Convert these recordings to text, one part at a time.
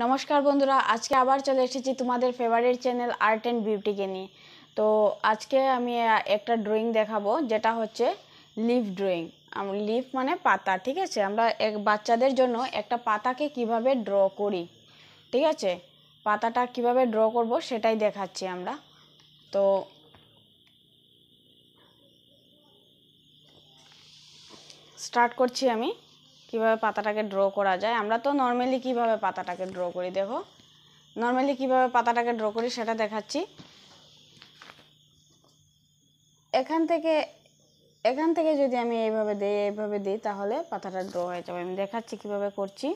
নমস্কার বন্ধুরা আজকে আবার চলে এসেছি তোমাদের ফেভারিট চ্যানেল আর্ট অ্যান্ড বিউটিকে নিয়ে তো আজকে আমি একটা ড্রয়িং দেখাবো যেটা হচ্ছে লিভ ড্রয়িং লিভ মানে পাতা ঠিক আছে আমরা এক বাচ্চাদের জন্য একটা পাতাকে কিভাবে ড্র করি ঠিক আছে পাতাটা কিভাবে ড্র করব সেটাই দেখাচ্ছি আমরা তো স্টার্ট করছি আমি কিভাবে পাতাটাকে ড্র করা যায় আমরা তো নর্মালি কিভাবে পাতাটাকে ড্র করি দেখো নর্মালি কিভাবে পাতাটাকে ড্র করি সেটা দেখাচ্ছি এখান থেকে এখান থেকে যদি আমি এইভাবে দিই এইভাবে দিই তাহলে পাতাটা ড্র হয়ে যাবে আমি দেখাচ্ছি কিভাবে করছি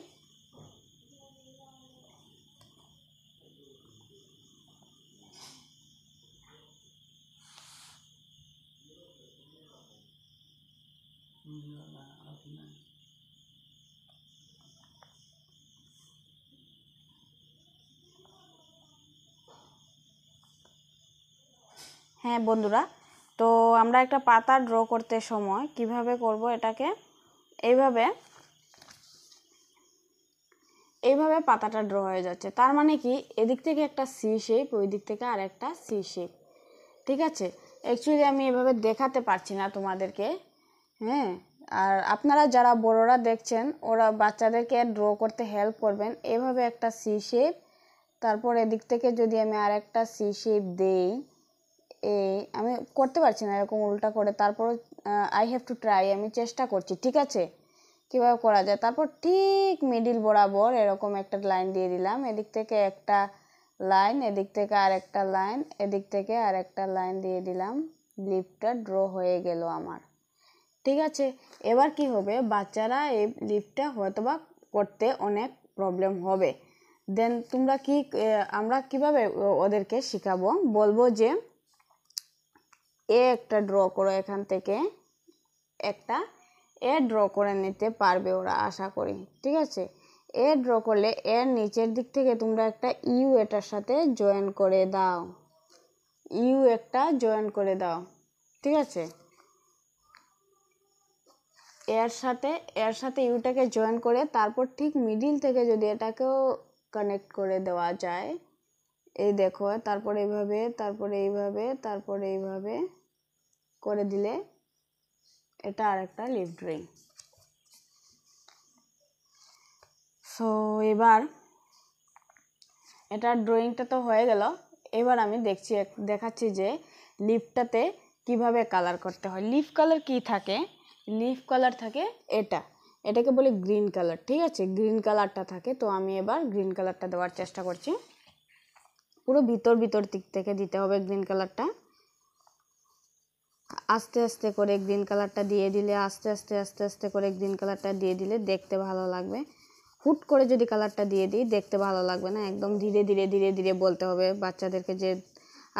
Mm-hmm. হ্যাঁ বন্ধুরা তো আমরা একটা পাতা ড্র করতে সময় কিভাবে করব এটাকে এইভাবে এইভাবে পাতাটা ড্র হয়ে যাচ্ছে তার মানে কি এদিক থেকে একটা সি শেপ ওই দিক থেকে আর একটা সি শেপ ঠিক আছে অ্যাকচুয়ালি আমি এভাবে দেখাতে পারছি না তোমাদেরকে হ্যাঁ আর আপনারা যারা বড়রা দেখছেন ওরা বাচ্চাদেরকে ড্র করতে হেল্প করবেন এভাবে একটা সি শেপ তারপর এদিক থেকে যদি আমি আর একটা সি শেপ দেই এই আমি করতে পারছি না এরকম উল্টা করে তারপর আই হ্যাভ টু ট্রাই আমি চেষ্টা করছি ঠিক আছে কীভাবে করা যায় তারপর ঠিক মিডিল বরাবর এরকম একটা লাইন দিয়ে দিলাম এদিক থেকে একটা লাইন এদিক থেকে আর একটা লাইন এদিক থেকে আর একটা লাইন দিয়ে দিলাম লিপটা ড্র হয়ে গেল আমার ঠিক আছে এবার কি হবে বাচ্চারা এই লিপটা হয়তো বা করতে অনেক প্রবলেম হবে দেন তোমরা কি আমরা কিভাবে ওদেরকে শেখাবো বলবো যে এ একটা ড্র করো এখান থেকে একটা এ ড্র করে নিতে পারবে ওরা আশা করি ঠিক আছে এ ড্র করলে এর নিচের দিক থেকে তোমরা একটা ইউ এটার সাথে জয়েন করে দাও ইউ একটা জয়েন করে দাও ঠিক আছে এর সাথে এর সাথে ইউটাকে জয়েন করে তারপর ঠিক মিডিল থেকে যদি এটাকেও কানেক্ট করে দেওয়া যায় এই দেখো তারপরে এইভাবে তারপরে এইভাবে তারপরে এইভাবে করে দিলে এটা আর একটা লিপ ড্রয়িং সো এবার এটা ড্রয়িংটা তো হয়ে গেল এবার আমি দেখছি দেখাচ্ছি যে লিপটাতে কিভাবে কালার করতে হয় লিপ কালার কি থাকে লিপ কালার থাকে এটা এটাকে বলে গ্রিন কালার ঠিক আছে গ্রিন কালারটা থাকে তো আমি এবার গ্রিন কালারটা দেওয়ার চেষ্টা করছি পুরো ভিতর ভিতর দিক থেকে দিতে হবে গ্রিন কালারটা আস্তে আস্তে করে গ্রিন কালারটা দিয়ে দিলে আস্তে আস্তে আস্তে আস্তে করে গ্রিন কালারটা দিয়ে দিলে দেখতে ভালো লাগবে হুট করে যদি কালারটা দিয়ে দিই দেখতে ভালো লাগবে না একদম ধীরে ধীরে ধীরে ধীরে বলতে হবে বাচ্চাদেরকে যে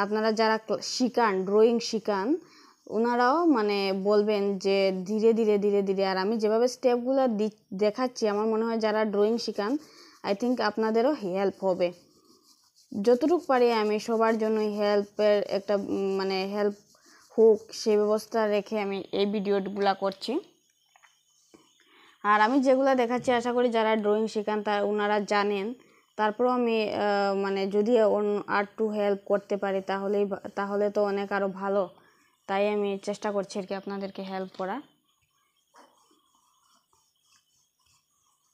আপনারা যারা শিখান ড্রয়িং শিখান ওনারাও মানে বলবেন যে ধীরে ধীরে ধীরে ধীরে আর আমি যেভাবে স্টেপগুলো দি দেখাচ্ছি আমার মনে হয় যারা ড্রয়িং শিখান আই থিঙ্ক আপনাদেরও হেল্প হবে যতটুকু পারি আমি সবার জন্যই হেল্পের একটা মানে হেল্প হোক সে ব্যবস্থা রেখে আমি এই ভিডিওগুলো করছি আর আমি যেগুলো দেখাচ্ছি আশা করি যারা ড্রয়িং শেখান তা ওনারা জানেন তারপরেও আমি মানে যদি আর টু হেল্প করতে পারি তাহলেই তাহলে তো অনেক আরও ভালো তাই আমি চেষ্টা করছি আর কি আপনাদেরকে হেল্প করার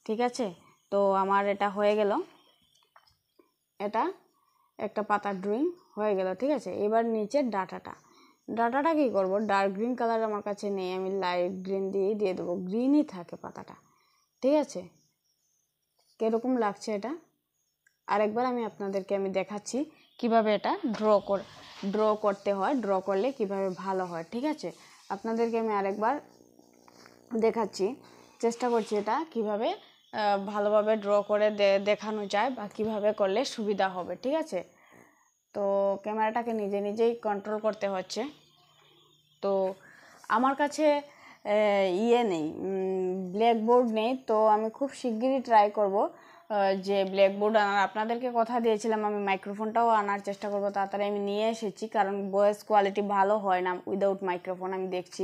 ঠিক আছে তো আমার এটা হয়ে গেল এটা একটা পাতার ড্রয়িং হয়ে গেল ঠিক আছে এবার নিচের ডাটাটা ডাটাটা কী করব ডার্ক গ্রিন কালার আমার কাছে নেই আমি লাইট গ্রিন দিয়েই দিয়ে দেবো গ্রিনই থাকে পাতাটা ঠিক আছে কীরকম লাগছে এটা আরেকবার আমি আপনাদেরকে আমি দেখাচ্ছি কিভাবে এটা ড্র কর ড্র করতে হয় ড্র করলে কিভাবে ভালো হয় ঠিক আছে আপনাদেরকে আমি আরেকবার দেখাচ্ছি চেষ্টা করছি এটা কিভাবে ভালোভাবে ড্র করে দেখানো যায় বা কীভাবে করলে সুবিধা হবে ঠিক আছে তো ক্যামেরাটাকে নিজে নিজেই কন্ট্রোল করতে হচ্ছে তো আমার কাছে ইয়ে নেই ব্ল্যাকবোর্ড নেই তো আমি খুব শিগগিরই ট্রাই করব যে ব্ল্যাকবোর্ড আনার আপনাদেরকে কথা দিয়েছিলাম আমি মাইক্রোফোনটাও আনার চেষ্টা করব তাড়াতাড়ি আমি নিয়ে এসেছি কারণ ভয়েস কোয়ালিটি ভালো হয় না উইদাউট মাইক্রোফোন আমি দেখছি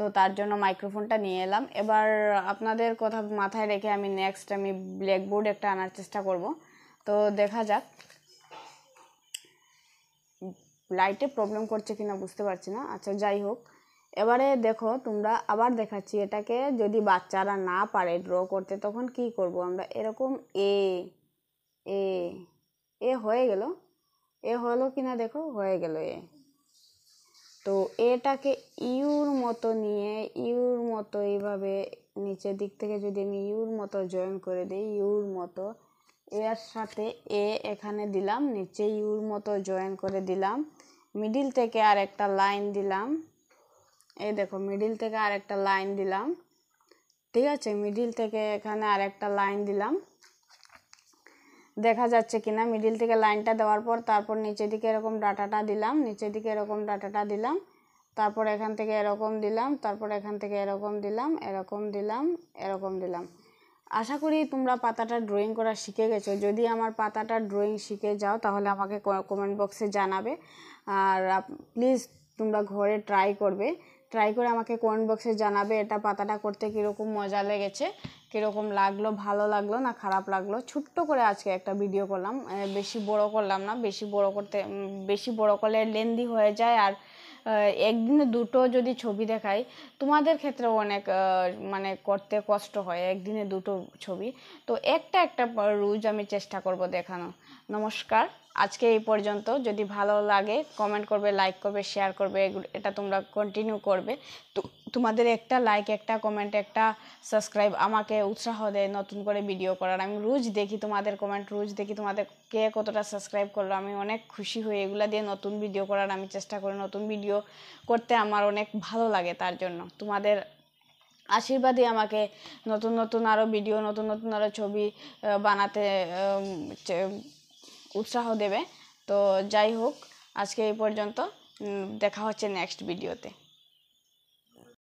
তো তার জন্য মাইক্রোফোনটা নিয়ে এলাম এবার আপনাদের কথা মাথায় রেখে আমি নেক্সট আমি ব্ল্যাকবোর্ড একটা আনার চেষ্টা করব তো দেখা যাক লাইটে প্রবলেম করছে কিনা বুঝতে পারছি না আচ্ছা যাই হোক এবারে দেখো তোমরা আবার দেখাচ্ছি এটাকে যদি বাচ্চারা না পারে ড্র করতে তখন কি করব আমরা এরকম এ এ এ হয়ে গেল এ হলো কিনা দেখো হয়ে গেল এ তো এটাকে ইউর মতো নিয়ে ইউর মতো এইভাবে নিচের দিক থেকে যদি আমি ইউর মতো জয়েন করে দিই ইউর মতো এর সাথে এ এখানে দিলাম নিচে ইউর মতো জয়েন করে দিলাম মিডিল থেকে আর একটা লাইন দিলাম এই দেখো মিডিল থেকে আর একটা লাইন দিলাম ঠিক আছে মিডিল থেকে এখানে আর একটা লাইন দিলাম দেখা যাচ্ছে কিনা মিডিল থেকে লাইনটা দেওয়ার পর তারপর নিচের দিকে এরকম ডাটাটা দিলাম নিচের দিকে এরকম ডাটাটা দিলাম তারপর এখান থেকে এরকম দিলাম তারপর এখান থেকে এরকম দিলাম এরকম দিলাম এরকম দিলাম আশা করি তোমরা পাতাটা ড্রয়িং করা শিখে গেছো যদি আমার পাতাটা ড্রয়িং শিখে যাও তাহলে আমাকে কমেন্ট বক্সে জানাবে আর প্লিজ তোমরা ঘরে ট্রাই করবে ট্রাই করে আমাকে কমেন্ট বক্সে জানাবে এটা পাতাটা করতে কীরকম মজা লেগেছে কীরকম লাগলো ভালো লাগলো না খারাপ লাগলো ছোট্ট করে আজকে একটা ভিডিও করলাম বেশি বড় করলাম না বেশি বড় করতে বেশি বড় করলে লেন্দি হয়ে যায় আর একদিনে দুটো যদি ছবি দেখাই তোমাদের ক্ষেত্রে অনেক মানে করতে কষ্ট হয় একদিনে দুটো ছবি তো একটা একটা রুজ আমি চেষ্টা করব দেখানো নমস্কার আজকে এই পর্যন্ত যদি ভালো লাগে কমেন্ট করবে লাইক করবে শেয়ার করবে এটা তোমরা কন্টিনিউ করবে তো তোমাদের একটা লাইক একটা কমেন্ট একটা সাবস্ক্রাইব আমাকে উৎসাহ দেয় নতুন করে ভিডিও করার আমি রোজ দেখি তোমাদের কমেন্ট রোজ দেখি তোমাদের কে কতটা সাবস্ক্রাইব করলো আমি অনেক খুশি হই এগুলো দিয়ে নতুন ভিডিও করার আমি চেষ্টা করি নতুন ভিডিও করতে আমার অনেক ভালো লাগে তার জন্য তোমাদের আশীর্বাদই আমাকে নতুন নতুন আরও ভিডিও নতুন নতুন আরও ছবি বানাতে উৎসাহ দেবে তো যাই হোক আজকে এই পর্যন্ত দেখা হচ্ছে নেক্সট ভিডিওতে